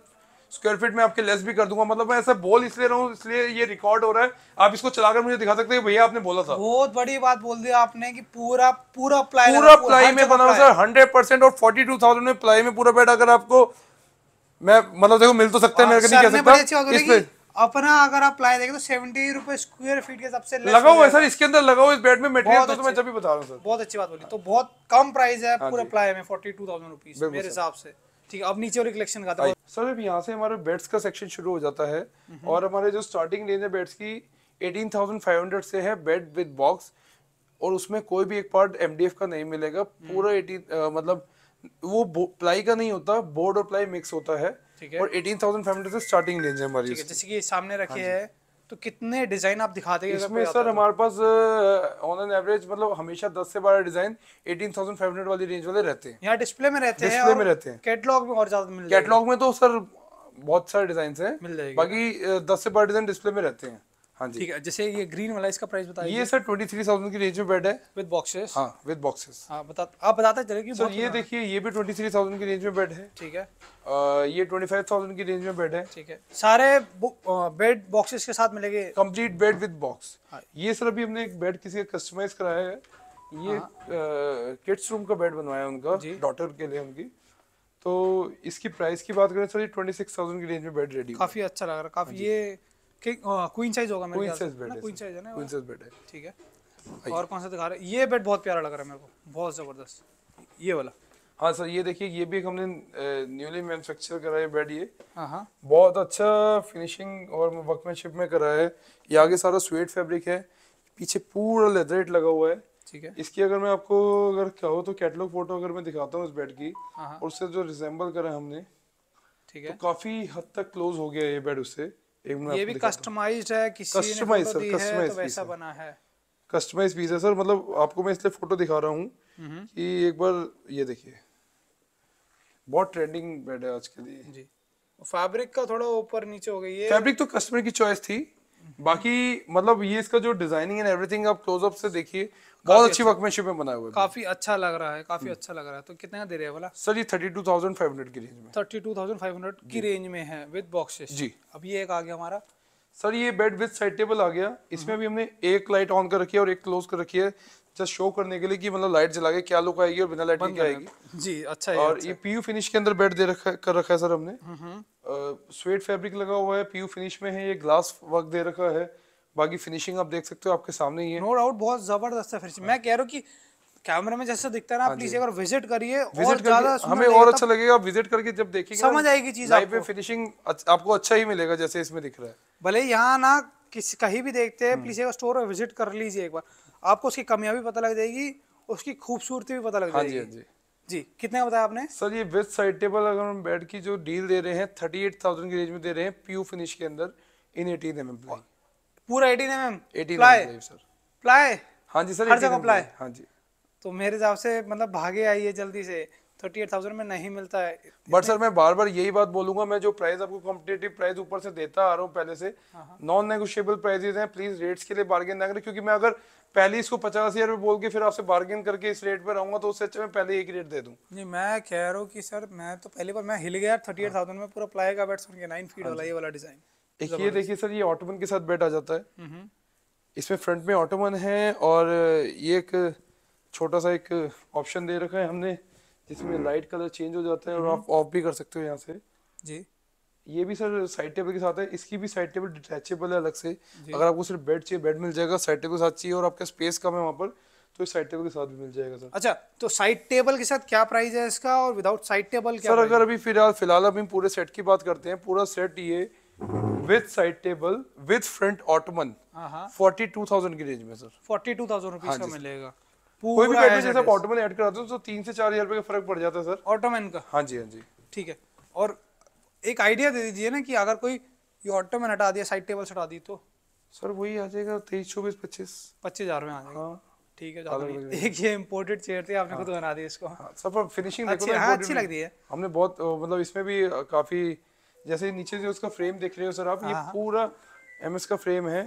स्क्वायर फीट में आपके लेस भी कर दूंगा मतलब मैं ऐसा बोल इसलिए रहा हूँ इसलिए ये रिकॉर्ड हो रहा है आप इसको चलाकर मुझे दिखा सकते हैं भैया आपने बोला था बहुत बड़ी बात बोल दी आपने कि पूरा पूरा प्लाई पूरा प्लाई में बना सर हंड्रेड परसेंट और फोर्टी टू थाउजेंड में प्लाई में पूरा बेड अगर आपको मैं मतलब देखो मिल तो सकता है हाँ, मेरे को नहीं कह सकता इस अपना अगर आप प्लाई देखें तो सेवेंटी रुपए स्क्वायर फीट के हिसाब से लगा हुआ है सर इसके अंदर लगा हुआ इस बेड में मटेरियल तो, तो मैं जब भी बता रहा हूँ बहुत अच्छी बात बोली तो बहुत कम प्राइस है हाँ पूरा प्लाई में फोर्टी टू थाउजेंड रुपीज मेरे हिसाब से ठीक है अब नीचे और कलेक्शन का सर अब यहाँ से हमारे बेड्स का सेक्शन शुरू हो जाता है हम्म। और हमारे जो स्टार्टिंग रेंज है बेड्स की एटीन थाउजेंड फाइव हंड्रेड से है बेड विद बॉक्स और उसमें कोई भी एक पार्ट एमडीएफ का नहीं मिलेगा पूरा एटीन हम्म। मतलब वो प्लाई का नहीं होता बोर्ड और प्लाई मिक्स होता है ठीक है और 18500 से स्टार्टिंग रेंज है हमारी जैसे कि सामने रखे हाँ है तो कितने डिजाइन आप दिखाते हैं इसमें सर तो। हमारे पास ऑन एन एवरेज मतलब हमेशा 10 से 12 डिजाइन 18500 वाली रेंज वाले रहते हैं यहाँ डिस्प्ले में रहते हैं डिस्प्ले में रहते हैं कैटलॉग में और ज्यादा मिल कैटलॉग में तो सर बहुत सारे डिजाइन है मिल जाएगी बाकी दस से बारह डिजाइन डिस्प्ले में रहते हैं हाँ ठीक है जैसे ये ग्रीन वाला इसका प्राइस बताइए ये सर की रेंज में बेड है विद बॉक्सेस हाँ विद बॉक्सेस हाँ बता आप बताते चले कि सर ये देखिए ये भी की रेंज में बेड है ठीक है आ, ये की रेंज में बेड है ठीक है सारे बेड बॉक्सेस के साथ मिलेंगे कंप्लीट बेड विद बॉक्स ये सर अभी हमने एक बेड किसी का कस्टमाइज कराया है ये किड्स हाँ। रूम का बेड बनवाया उनका डॉटर के लिए उनकी तो इसकी प्राइस की बात करें सर ये ट्वेंटी सिक्स थाउजेंड की रेंज में बेड रेडी काफी अच्छा लग रहा है काफी हाँ ये क्वीन साइज होगा क्वीन साइज बेड है क्वीन साइज बेड है ठीक है और कौन सा दिखा रहा है ये बेड बहुत प्यारा लग रहा है मेरे को बहुत जबरदस्त ये वाला हाँ सर ये देखिए ये भी हमने न्यूली मैन्युफैक्चर करा है बेड ये हाँ, हाँ। बहुत अच्छा फिनिशिंग और वर्कमैनशिप में करा है ये आगे सारा स्वेट फैब्रिक है पीछे पूरा लेदरेट लगा हुआ है ठीक है इसकी अगर मैं आपको अगर कहो तो कैटलॉग फोटो अगर मैं दिखाता हूँ इस बेड की हाँ, और उससे जो रिजेंबल करा है हमने ठीक तो है तो काफी हद तक क्लोज हो गया ये बेड उससे एक मिनट ये भी कस्टमाइज्ड है किसी तो वैसा बना है कस्टमाइज पीस है सर मतलब आपको मैं इसलिए फोटो दिखा रहा हूँ हम्म। कि एक बार ये देखिए बहुत ट्रेंडिंग बेड है आज के लिए जी फैब्रिक का थोड़ा ऊपर नीचे हो गई है फैब्रिक तो कस्टमर की चॉइस थी बाकी मतलब ये इसका जो डिजाइनिंग एंड एवरीथिंग आप क्लोजअप से देखिए बहुत अच्छा। अच्छी वर्कमैनशिप में बनाए हुए काफी अच्छा लग रहा है काफी हम्म। अच्छा लग रहा है तो कितने का दे रहे हैं वाला सर ये thirty two thousand five hundred की रेंज में thirty two thousand five hundred की रेंज में है विद बॉक्सेस जी अब ये एक आ गया हमारा सर ये बेड विद साइड टेबल आ गया इसमें हम्म। भी हमने एक लाइट ऑन कर रखी है और एक क्लोज कर रखी है जस्ट शो करने के लिए कि मतलब लाइट जला के क्या लुक आएगी और बिना लाइट क्या आएगी जी अच्छा है और अच्छा। ये पीयू फिनिश के अंदर बेड दे रखा कर रखा है सर हमने स्वेट हम्म, फैब्रिक हम्म। लगा हुआ है पीयू फिनिश में है ये ग्लास वर्क दे रखा है बाकी फिनिशिंग आप देख सकते हो आपके सामने ही है नो डाउट बहुत जबरदस्त है फिनिशिंग मैं कह रहा हूँ कि कैमरे में जैसा दिखता है ना प्लीज हाँ एक बार विजिट करिए विजिट कर हमें और अच्छा लगेगा आप विजिट करके जब देखेंगे समझ आएगी चीज आपको फिनिशिंग आपको अच्छा ही मिलेगा जैसे इसमें दिख रहा है भले यहाँ ना किसी कहीं भी देखते हैं प्लीज हम्म। एक स्टोर में विजिट कर लीजिए एक बार आपको उसकी कमियाँ भी पता लग जाएगी उसकी खूबसूरती भी पता लग हाँ जाएगी हाँ जी जी कितने का बताया आपने सर ये विद साइड टेबल अगर हम बेड की जो डील दे रहे हैं थर्टी एट थाउजेंड की रेंज में दे रहे हैं प्यू फिनिश के अंदर इन एटीन एम एम पूरा eighteen M M eighteen sir ply हाँ जी सर हर जगह प्लाई हाँ जी तो मेरे हिसाब से मतलब भागे आइए जल्दी से थर्टी एट थाउजेंड में नहीं मिलता है बट सर मैं बार बार यही बात बोलूंगा मैं जो प्राइस आपको कॉम्पिटेटिव प्राइस ऊपर से देता आ रहा हूँ पहले से नॉन नेगोशियबल प्राइजेज हैं प्लीज रेट्स के लिए बार्गेन ना करें क्योंकि मैं अगर पहले इसको पचास हजार बोल के फिर आपसे बार्गेन करके इस रेट पर रहूंगा तो उससे अच्छा मैं पहले एक रेट दे दूँ नहीं मैं कह रहा हूँ कि सर मैं तो पहली बार मैं हिल गया थर्टी एट थाउजेंड में पूरा प्लाई का बेड सुन के नाइन हाँ फीट वाला ये वाला डिजाइन एक ये देखिए सर ये ऑटोमन के साथ बैठ आ जाता है हम्म, हम्म। इसमें फ्रंट में ऑटोमन है और ये एक छोटा सा एक ऑप्शन दे रखा है हमने जिसमें लाइट कलर चेंज हो जाता है और हम्म। आप ऑफ भी कर सकते हो यहाँ से जी ये भी सर साइड टेबल के साथ है इसकी भी साइड टेबल डिटैचेबल है अलग से अगर आपको सिर्फ बेड चाहिए बेड मिल जाएगा साइड टेबल के साथ चाहिए और आपका स्पेस कम है वहाँ पर तो साइड टेबल के साथ भी मिल जाएगा सर अच्छा तो साइड टेबल के साथ क्या प्राइस है इसका और विदाउट साइड टेबल क्या सर अगर अभी फिलहाल फिलहाल अभी पूरे सेट की बात करते हैं पूरा सेट ये with side table with front ottoman forty two thousand की रेंज में sir forty two thousand rupees का मिलेगा ऐड कराते हो तो तीन से चार हजार का फर्क पड़ जाता है सर का हाँ जी हाँ जी ठीक है और एक आइडिया दे दीजिए ना कि अगर कोई हटा दिया साइड हटा दी तो सर वही आ जाएगा तेईस चौबीस पच्चीस पच्चीस हजार में आ जाएगा हाँ। ठीक है एक ये इम्पोर्टेड चेयर थी आपने हाँ। खुद हाँ, बना दी इसको हाँ, सब फिनिशिंग अच्छी हाँ, अच्छी है हमने बहुत मतलब इसमें भी काफी जैसे नीचे जो उसका फ्रेम देख रहे हो सर आप ये हाँ, पूरा एमएस का फ्रेम है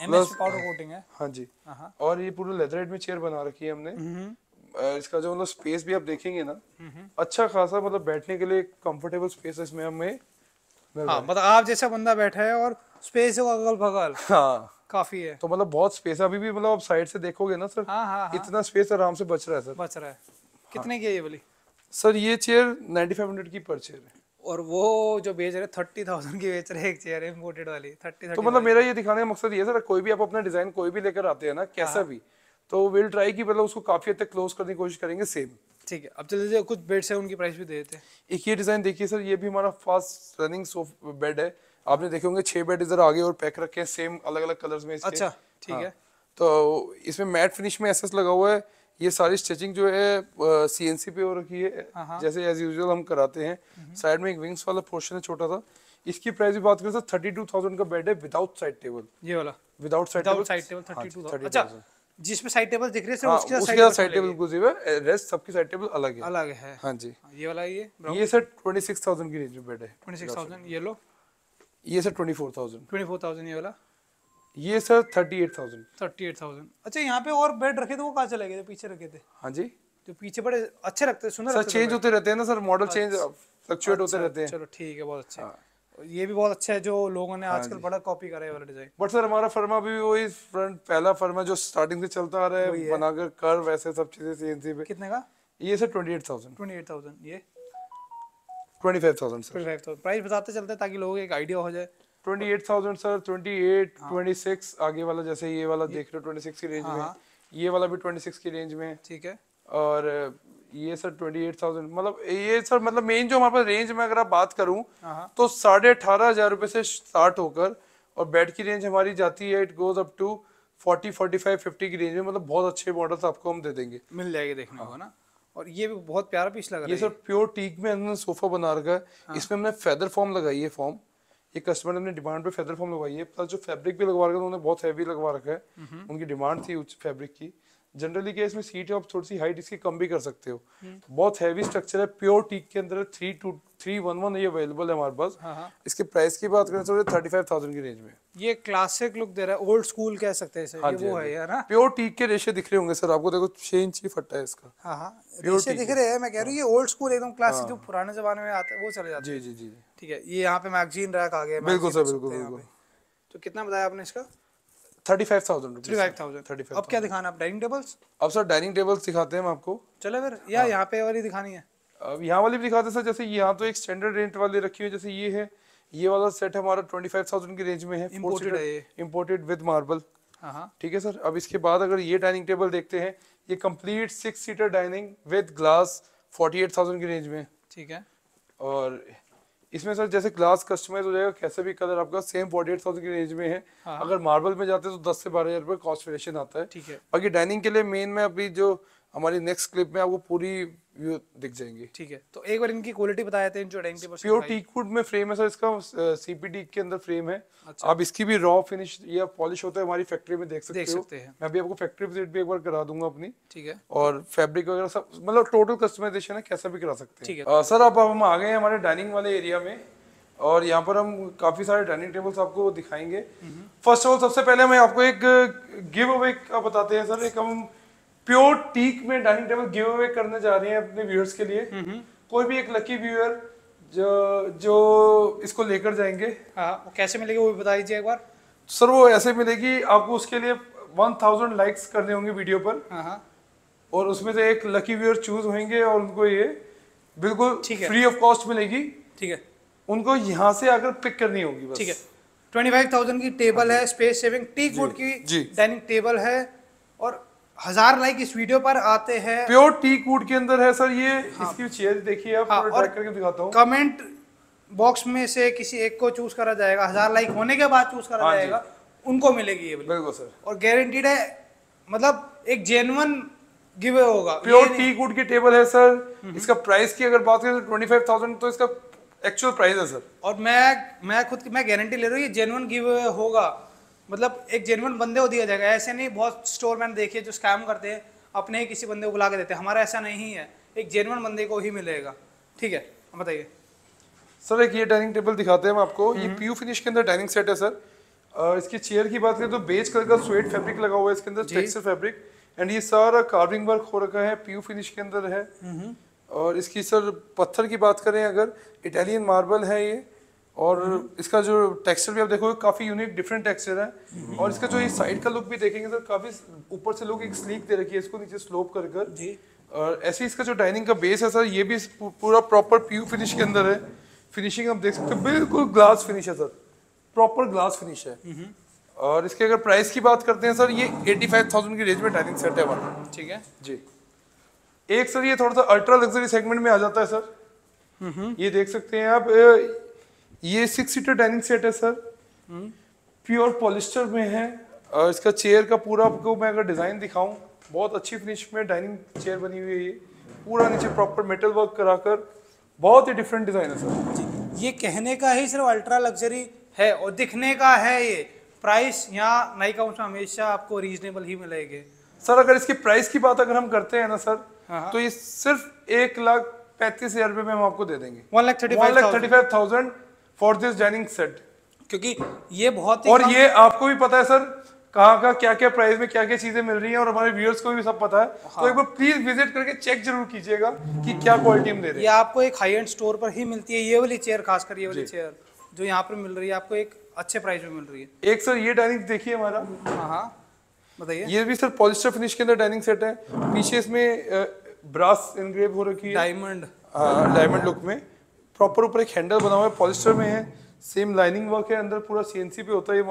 एमएस पाउडर कोटिंग है हाँ जी हाँ। और ये पूरा लेदर में चेयर बना रखी है हमने हम्म। इसका जो मतलब स्पेस भी आप देखेंगे ना हम्म। अच्छा खासा मतलब बैठने के लिए कंफर्टेबल स्पेस हाँ, है इसमें हमें हाँ, मतलब आप जैसा बंदा बैठा है और स्पेस है अगल बगल हाँ काफी है तो मतलब बहुत स्पेस अभी भी मतलब आप साइड से देखोगे ना सर हाँ, हाँ, हाँ, इतना स्पेस आराम से बच रहा है सर बच रहा है कितने की है ये वाली सर ये चेयर फाइव हंड्रेड की पर चेयर है और वो जो बेच रहे थर्टी थाउजेंड की बेच रहे एक चेयर इम्पोर्टेड वाली थर्टी तो मतलब मेरा ये दिखाने का मकसद ये सर कोई भी आप अपना डिजाइन कोई भी लेकर आते हैं ना कैसा हाँ। भी तो विल ट्राई की मतलब उसको काफी हद तक क्लोज करने की कोशिश करेंगे सेम ठीक है अब चलते हैं कुछ बेड से उनकी प्राइस भी दे देते हैं एक ये डिज़ाइन देखिए सर ये भी हमारा फास्ट रनिंग सोफ बेड है आपने देखे होंगे छह बेड इधर आगे और पैक रखे हैं सेम अलग अलग कलर्स में इसके अच्छा ठीक हाँ। है तो इसमें मैट फिनिश में एसएस लगा हुआ है ये सारी स्टिचिंग जो है सी एन सी पे हो रखी है हाँ, हाँ। जैसे एज यूजल हम कराते हैं साइड में एक विंग्स वाला पोर्शन है छोटा सा इसकी प्राइस भी बात करें तो थर्टी टू थाउजेंड का बेड है विदाउट साइड टेबल ये वाला without side table side table thirty two अच्छा जिसमें साइड टेबल दिख रहे हैं हाँ, उसके साइड टेबल गुजरी है रेस्ट सबकी साइड टेबल अलग है अलग है हाँ जी हाँ, ये वाला ये ये सर ट्वेंटी सिक्स थाउजेंड की रेंज में बेड है ट्वेंटी सिक्स थाउजेंड ये लो ये sir twenty four thousand twenty four thousand ये वाला ये sir thirty eight thousand thirty eight thousand अच्छा यहाँ पे और बेड रखे थे वो कहाँ चले गए थे पीछे रखे थे हाँ जी जो पीछे बड़े अच्छे रखते सुंदर सर चेंज होते रहते हैं ना सर मॉडल चेंज फ्लक्चुएट होते अच्छा, रहते हैं चलो ठीक है बहुत अच्छा ये भी बहुत अच्छा है जो लोगों ने हाँ आजकल बड़ा कॉपी करा है वाला डिजाइन बट सर हमारा फर्मा भी वही फ्रंट पहला फर्मा जो स्टार्टिंग से चलता आ रहा है बनाकर कर वैसे सब चीजें सीएनसी पे कितने का ये सर 28000 28000 ये 25000 सर 25000 प्राइस बताते चलते हैं ताकि लोगों को एक आइडिया हो जाए 28,000 सर 28, 26 आगे वाला जैसे ये वाला देख रहे हो 26 की रेंज हाँ, में हाँ। ये वाला भी 26 की रेंज में ठीक है और ये सर 28,000 मतलब ये सर मतलब मेन जो हमारे पास रेंज में अगर आप बात करूं हाँ, तो साढ़े अठारह हजार रुपए से स्टार्ट होकर और बेड की रेंज हमारी जाती है इट गोज अप टू 40, 45, 50 की रेंज में मतलब बहुत अच्छे मॉडल्स आपको हम दे देंगे मिल जाएगी देखने को ना और ये भी बहुत प्यारा पीस लग रहा है ये सर प्योर टीक में हमने सोफा बना रखा है इसमें हमने फेदर फॉर्म लगाई है फॉर्म ये कस्टमर ने डिमांड पे फेदर फॉर्म लगवाई है प्लस जो फैब्रिक भी लगवा रखा है उन्होंने बहुत हैवी लगवा रखा है उनकी डिमांड थी उस फैब्रिक की जनरली क्या इसमें सीट आप थोड़ी सी हाइट इसकी कम भी कर सकते हो बहुत हैवी स्ट्रक्चर है प्योर टीक के अंदर three two three one one ये अवेलेबल है हमारे पास हाँ, हाँ। इसके प्राइस की बात करें तो थर्टी फाइव थाउजेंड की रेंज में ये क्लासिक लुक दे रहा है ओल्ड स्कूल कह सकते हैं हाँ वो हाँ है ना प्योर टीक के रेशे दिख रहे होंगे सर आपको देखो छह इंच ही फट्टा है इसका हाँ हाँ रेशे दिख रहे हैं मैं कह रहा हूँ ये ओल्ड स्कूल एकदम क्लासिक जो पुराने जमाने में आता है वो चले जाते हैं जी जी जी ठीक है ये यहाँ पे मैगजीन रैक आ गया बिल्कुल सर बिल्कुल बिल्कुल तो कितना बताया आपने इसका अब क्या दिखाना आप डाइनिंग टेबल्स अब सर डाइनिंग टेबल्स दिखाते हैं हम आपको फिर या हाँ। यहाँ पे वाली दिखानी है अब यहाँ वाली भी दिखाते सर जैसे यहाँ तो एक स्टैंडर्ड रेंट वाली रखी हुई जैसे ये है ये वाला सेट हमारा ट्वेंटी फाइव थाउजेंड की रेंज में है इम्पोर्टेड विद मार्बल ठीक है सर अब इसके बाद अगर ये डाइनिंग टेबल देखते हैं ये complete six seater dining with glass forty eight thousand की रेंज में ठीक है और इसमें सर जैसे ग्लास कस्टमाइज हो जाएगा कैसे भी कलर आपका सेम फोर्टी एट थाउजेंड की रेंज में है हाँ। अगर मार्बल में जाते हैं तो दस से बारह हजार रुपये कॉस्ट वेरिएशन आता है ठीक है बाकी डाइनिंग के लिए मेन में अभी जो हमारी नेक्स्ट क्लिप में आपको पूरी व्यू दिख जाएंगे ठीक है तो एक बार इनकी क्वालिटी बताया थे जो डेंगटी प्योर टीकवुड में फ्रेम है सर इसका सीपीटी के अंदर फ्रेम है अच्छा। आप इसकी भी रॉ फिनिश या पॉलिश होता है हमारी फैक्ट्री में देख सकते, देख सकते हैं मैं भी आपको फैक्ट्री विजिट भी एक बार करा दूंगा अपनी ठीक है और फैब्रिक वगैरह सब मतलब टोटल कस्टमाइजेशन है कैसा भी करा सकते हैं सर अब हम आ गए हैं हमारे डाइनिंग वाले एरिया में और यहाँ पर हम काफी सारे डाइनिंग टेबल्स आपको दिखाएंगे फर्स्ट ऑफ ऑल सबसे पहले मैं आपको एक गिव अवे का बताते हैं सर एक हम प्योर टीक में डाइनिंग टेबल गिव अवे करने जा रहे हैं अपने व्यूअर्स के लिए हम्म हम्म। कोई भी एक लकी व्यूअर जो जो इसको लेकर जाएंगे हाँ वो कैसे मिलेगी वो भी बता दीजिए एक बार सर वो ऐसे मिलेगी आपको उसके लिए वन थाउजेंड लाइक्स करने होंगे वीडियो पर हाँ, हाँ और उसमें से एक लकी व्यूअर चूज होंगे और उनको ये बिल्कुल फ्री ऑफ कॉस्ट मिलेगी ठीक है उनको यहाँ से आकर पिक करनी होगी ठीक है ट्वेंटी फाइव थाउजेंड की टेबल हाँ है स्पेस सेविंग टीक वुड की डाइनिंग टेबल है और हजार लाइक इस वीडियो पर आते हैं प्योर टी कूट के अंदर है सर ये हाँ, इसकी चेयर देखिए आप हाँ, और करके दिखाता हूँ कमेंट बॉक्स में से किसी एक को चूज करा जाएगा हजार लाइक होने के बाद चूज करा हाँ, जाएगा उनको मिलेगी ये बिल्कुल सर और गारंटीड है मतलब एक जेनुअन गिवे होगा प्योर टी कूट की टेबल है सर हम्म। इसका प्राइस की अगर बात करें तो ट्वेंटी तो इसका एक्चुअल प्राइस है सर और मैं मैं खुद मैं गारंटी ले रहा हूँ ये जेनुअन गिवे होगा मतलब एक जेनुअन बंदे को दिया जाएगा ऐसे नहीं बहुत स्टोर मैन देखिए जो स्कैम करते हैं अपने ही किसी बंदे को बुला के देते हैं हमारा ऐसा नहीं है एक जेनुअन बंदे को ही मिलेगा ठीक है बताइए सर एक ये डाइनिंग टेबल दिखाते हैं हम आपको ये पीयू हम्म। फिनिश के अंदर डाइनिंग सेट है सर आ, इसकी चेयर की बात करें तो बेज कलर का स्वेट फैब्रिक लगा हुआ है इसके अंदर टेक्सचर फैब्रिक एंड ये सारा कार्विंग वर्क हो रखा है पीयू फिनिश के अंदर है हम्म। और इसकी सर पत्थर की बात करें अगर इटालियन मार्बल है ये और इसका जो टेक्सचर भी आप देखोगे काफ़ी यूनिक डिफरेंट टेक्सचर है हम्म। और इसका जो ये साइड का लुक भी देखेंगे सर तो काफ़ी ऊपर से लोग एक स्लीक दे रखी है इसको नीचे स्लोप कर कर जी और ऐसे इसका जो डाइनिंग का बेस है सर ये भी पूरा प्रॉपर प्यू फिनिश के अंदर है फिनिशिंग आप देख सकते हो बिल्कुल ग्लास फिनिश है सर प्रॉपर ग्लास फिनिश है हम्म। और इसके अगर प्राइस की बात करते हैं सर ये एटी फाइव थाउजेंड की रेंज में डाइनिंग सेट है वन ठीक है जी एक सर ये थोड़ा सा अल्ट्रा लग्जरी सेगमेंट में आ जाता है सर हम्म। ये देख सकते हैं आप ये सिक्स सीटर डाइनिंग सेट है सर प्योर पॉलिस्टर में है और uh, इसका चेयर का पूरा आपको मैं अगर डिज़ाइन दिखाऊं बहुत अच्छी फिनिश में डाइनिंग चेयर बनी हुई है ये पूरा नीचे प्रॉपर मेटल वर्क कराकर बहुत ही डिफरेंट डिज़ाइन है सर जी ये कहने का ही सिर्फ अल्ट्रा लग्जरी है और दिखने का है ये प्राइस यहाँ का उसमें तो हमेशा आपको रीजनेबल ही मिलेगा सर अगर इसकी प्राइस की बात अगर हम करते हैं ना सर हाँ, हाँ। तो ये सिर्फ एक लाख पैंतीस हजार रुपये में हम आपको दे देंगे one lakh thirty five thousand for this dining set क्योंकि ये बहुत ही और ये आपको भी पता है सर कहाँ का क्या क्या प्राइस में क्या क्या चीजें मिल रही हैं और हमारे व्यूअर्स को भी सब पता है हाँ। तो एक हाँ। बार प्लीज विजिट करके चेक जरूर कीजिएगा कि क्या क्वालिटी में दे रहे हैं ये आपको एक हाई एंड स्टोर पर ही मिलती है ये वाली चेयर खासकर ये वाली चेयर जो यहाँ पर मिल रही है आपको एक अच्छे प्राइस में मिल रही है एक सर ये डाइनिंग देखिए हमारा हाँ, हाँ, बताइए ये भी सर पॉलिस्टर फिनिश के अंदर डाइनिंग सेट है पीछे इसमें ब्रास इनग्रेव हो रखी है डायमंड डायमंड लुक में प्रॉपर ऊपर एक हैंडल बना हुआ है पॉलिस्टर में है सेम लाइनिंग वर्क है अंदर पूरा सीएनसी पे होता है ये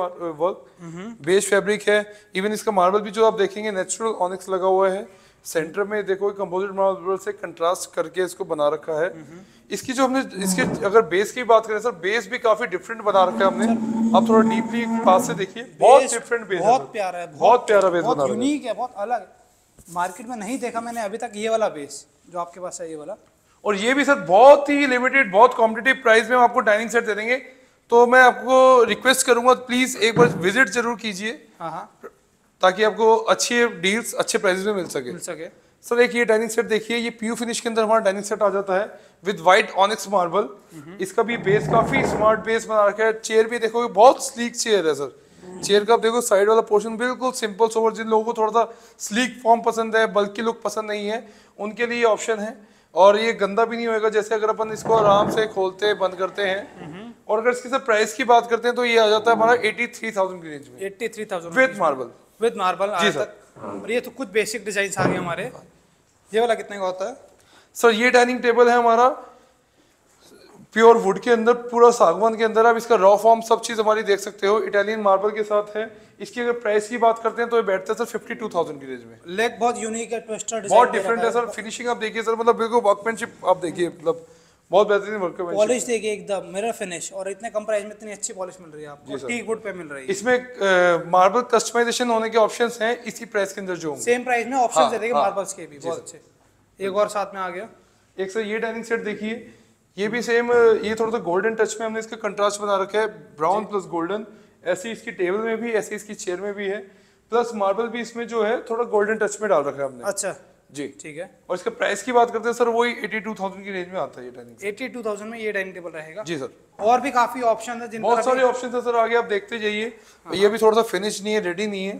वर्क बेस फैब्रिक है इवन इसका मार्बल भी जो आप देखेंगे नेचुरल ऑनिक्स लगा हुआ है सेंटर में देखो कंपोजिट मार्बल से कंट्रास्ट करके इसको बना रखा है इसकी जो हमने इसके अगर बेस की बात करें सर बेस भी काफी डिफरेंट बना रखा है हमने आप थोड़ा डीपली पास से देखिए बहुत डिफरेंट बेस बहुत प्यारा है बहुत प्यारा बेस बना यूनिक है बहुत अलग मार्केट में नहीं देखा मैंने अभी तक ये वाला बेस जो आपके पास है ये वाला और ये भी सर बहुत ही लिमिटेड बहुत कॉम्पिटेटिव प्राइस में हम आपको डाइनिंग सेट दे देंगे तो मैं आपको रिक्वेस्ट करूंगा प्लीज़ एक बार विजिट जरूर कीजिए हाँ, हाँ। ताकि आपको अच्छे डील्स अच्छे प्राइस में मिल सके मिल सके सर एक ये डाइनिंग सेट देखिए ये प्यू फिनिश के अंदर हमारा डाइनिंग सेट आ जाता है विद व्हाइट ऑनिक्स मार्बल इसका भी बेस काफी स्मार्ट बेस बना रखा है चेयर भी देखोगे बहुत स्लीक चेयर है सर चेयर का आप देखो साइड वाला पोर्शन बिल्कुल सिंपल सोवर जिन लोगों को थोड़ा सा स्लीक फॉर्म पसंद है बल्कि लुक पसंद नहीं है उनके लिए ऑप्शन है और ये गंदा भी नहीं होएगा जैसे अगर अपन इसको आराम से खोलते बंद करते हैं और अगर इसकी प्राइस की बात करते हैं तो ये आ जाता है हमारा एटी थ्री थाउजेंड की रेंज में eighty three thousand with marble with marble जी सर हाँ, और ये तो कुछ बेसिक डिजाइन आ गए हमारे हाँ। ये वाला कितने का होता है सर ये डाइनिंग टेबल है हमारा प्योर वुड के अंदर पूरा सागवान के अंदर आप इसका रॉ फॉर्म सब चीज़ हमारी देख सकते हो इटालियन मार्बल के साथ है इसकी अगर प्राइस की बात करते हैं तो ये बैठता है सर फिफ्टी टू थाउजेंड की रेंज में लेग बहुत यूनिक है ट्विस्टर बहुत डिफरेंट है सर फिनिशिंग आप देखिए सर मतलब बिल्कुल वर्कमैनशिप आप देखिए मतलब बहुत बेहतरीन वर्कमैनशिप पॉलिश देखिए एकदम मेरा फिनिश और इतने कम प्राइस में इतनी अच्छी पॉलिश मिल रही है आपको ठीक वुड पे मिल रही है इसमें मार्बल कस्टमाइजेशन होने के ऑप्शंस हैं इसी प्राइस के अंदर जो सेम प्राइस में ऑप्शंस दे देंगे मार्बल्स के भी बहुत अच्छे एक और साथ में आ गया एक सर ये डाइनिंग सेट देखिए ये भी सेम ये थोड़ा सा गोल्डन टच में हमने इसका कंट्रास्ट बना रखा है ब्राउन प्लस गोल्डन ऐसी इसकी टेबल में भी ऐसी इसकी चेयर में भी है प्लस मार्बल भी इसमें जो है थोड़ा गोल्डन टच में डाल रखा है हमने अच्छा जी ठीक है और इसका प्राइस की बात करते हैं सर वही एटी टू थाउजेंड की रेंज में आता है ये डाइनिंग एटी टू थाउजेंड में ये डाइनिंग टेबल रहेगा जी सर और भी काफी ऑप्शन है बहुत सारे ऑप्शन है सर आगे आप देखते जाइए हाँ, ये हाँ। भी थोड़ा सा फिनिश नहीं है रेडी नहीं है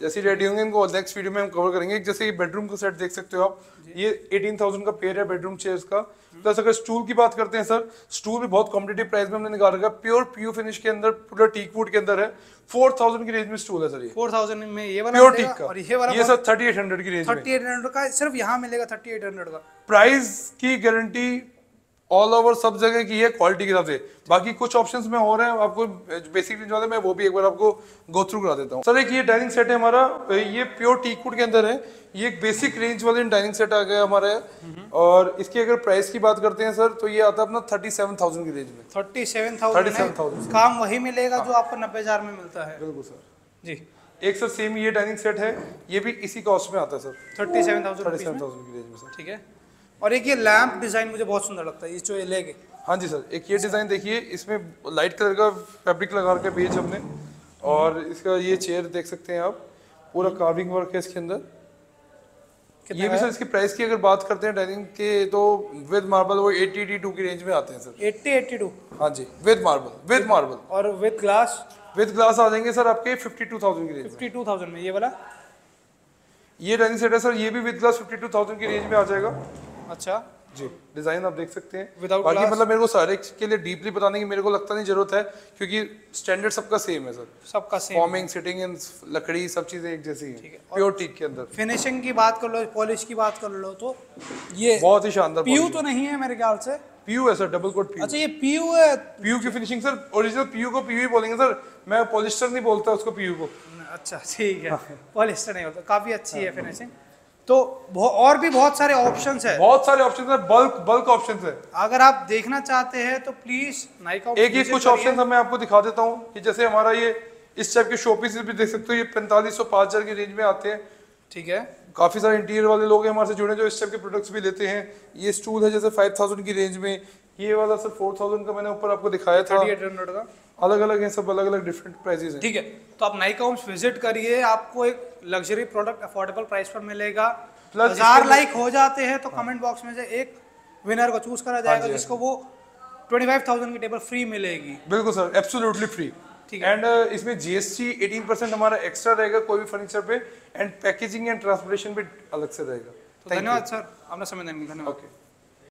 जैसे रेडी होंगे इनको नेक्स्ट वीडियो में हम कवर करेंगे जैसे ये बेडरूम का सेट देख सकते हो आप ये 18,000 का पेयर है बेडरूम चेयर्स का प्लस अगर स्टूल की बात करते हैं सर स्टूल भी बहुत कॉम्पिटेटिव प्राइस में हमने निकाल रखा है प्योर पीयू फिनिश के अंदर पूरा टीक वुड के अंदर है 4000 की रेंज में स्टूल है सर ये 4000 में ये वाला प्योर टीक का और ये वाला ये सर 3800 की रेंज 3800 का सिर्फ यहाँ मिलेगा 3800 का प्राइस की गारंटी ऑल ओवर सब जगह की है क्वालिटी के हिसाब से बाकी कुछ ऑप्शन में हो रहे हैं आपको बेसिकली जो है मैं वो भी एक बार आपको गो थ्रू करा देता हूँ सर एक ये डाइनिंग सेट है हमारा ये प्योर टीकवुड के अंदर है ये एक बेसिक रेंज वाले डाइनिंग सेट आ गया हमारा है और इसकी अगर प्राइस की बात करते हैं सर तो ये आता है अपना थर्टी सेवन थाउजेंड की रेंज में thirty seven thousand thirty seven thousand काम वही मिलेगा जो आपको नब्बे हजार में मिलता है बिल्कुल सर जी एक सर सेम ये डाइनिंग सेट है ये भी इसी कॉस्ट में आता है sir thirty seven thousand thirty seven thousand की रेंज में सर ठीक है और एक ये लैम्प डिजाइन मुझे बहुत सुंदर लगता है ये जो लेग है हाँ जी सर एक ये डिज़ाइन देखिए इसमें लाइट कलर का फैब्रिक लगा के पेज हमने और इसका ये चेयर देख सकते हैं आप पूरा कार्विंग वर्क है इसके अंदर ये भी सर इसकी प्राइस की अगर बात करते हैं डाइनिंग के तो विद मार्बल वो 80 टू की रेंज में आते हैं सर एट्टी एट्टी टू हाँ जी विद मार्बल विद मार्बल और विद ग्लास विद ग्लास आ जाएंगे सर आपके फिफ्टी टू थाउजेंड की रेंज फिफ्टी टू थाउजेंड में ये वाला ये डाइनिंग सेट है सर ये भी with glass fifty two thousand की रेंज में आ जाएगा अच्छा जी डिजाइन आप देख सकते हैं विदाउट बाकी मतलब मेरे को सारे के लिए डीपली बताने की मेरे को लगता नहीं जरूरत है क्योंकि स्टैंडर्ड सबका सेम है सर सबका सेम फॉर्मिंग सिटिंग इन लकड़ी सब चीजें एक जैसी है प्योर टीक के अंदर फिनिशिंग की बात कर लो पॉलिश की बात कर लो तो ये बहुत ही शानदार पीयू तो नहीं है मेरे ख्याल से पीयू है सर डबल कोट पीयू अच्छा ये पीयू है पीयू की फिनिशिंग सर ओरिजिनल पीयू को पीयू ही बोलेंगे सर मैं पॉलिस्टर नहीं बोलता उसको पीयू को अच्छा ठीक है पॉलिस्टर हाँ। नहीं बोलता काफी अच्छी है फिनिशिंग हाँ। तो और भी बहुत सारे ऑप्शंस है बहुत सारे ऑप्शंस है बल्क बल्क ऑप्शंस है अगर आप देखना चाहते हैं तो प्लीज नाइका एक ही कुछ ऑप्शन मैं आपको दिखा देता हूँ कि जैसे हमारा ये इस टाइप के शोपीस भी देख सकते हो ये पैंतालीस सौ पाँच हजार की रेंज में आते हैं ठीक है काफ़ी सारे इंटीरियर वाले लोग हैं हमारे से जुड़े जो इस टाइप के प्रोडक्ट्स भी लेते हैं ये स्टूल है जैसे फाइव थाउजेंड की रेंज में ये वाला सर 4000 का मैंने ऊपर आपको दिखाया था 3800 का अलग अलग हैं सब अलग अलग डिफरेंट प्राइजेस हैं ठीक है तो आप नाइका होम्स विजिट करिए आपको एक लग्जरी प्रोडक्ट अफोर्डेबल प्राइस पर मिलेगा प्लस हजार लाइक हो जाते हैं तो कमेंट हाँ। बॉक्स में से एक विनर को चूज करा जाएगा हाँ हाँ जिसको वो 25000 की टेबल फ्री मिलेगी बिल्कुल sir absolutely free and uh, इसमें जीएसटी 18 परसेंट हमारा एक्स्ट्रा रहेगा कोई भी फर्नीचर पे एंड पैकेजिंग एंड ट्रांसपोर्टेशन भी अलग से रहेगा तो धन्यवाद सर आपने समय धन्यवाद ओके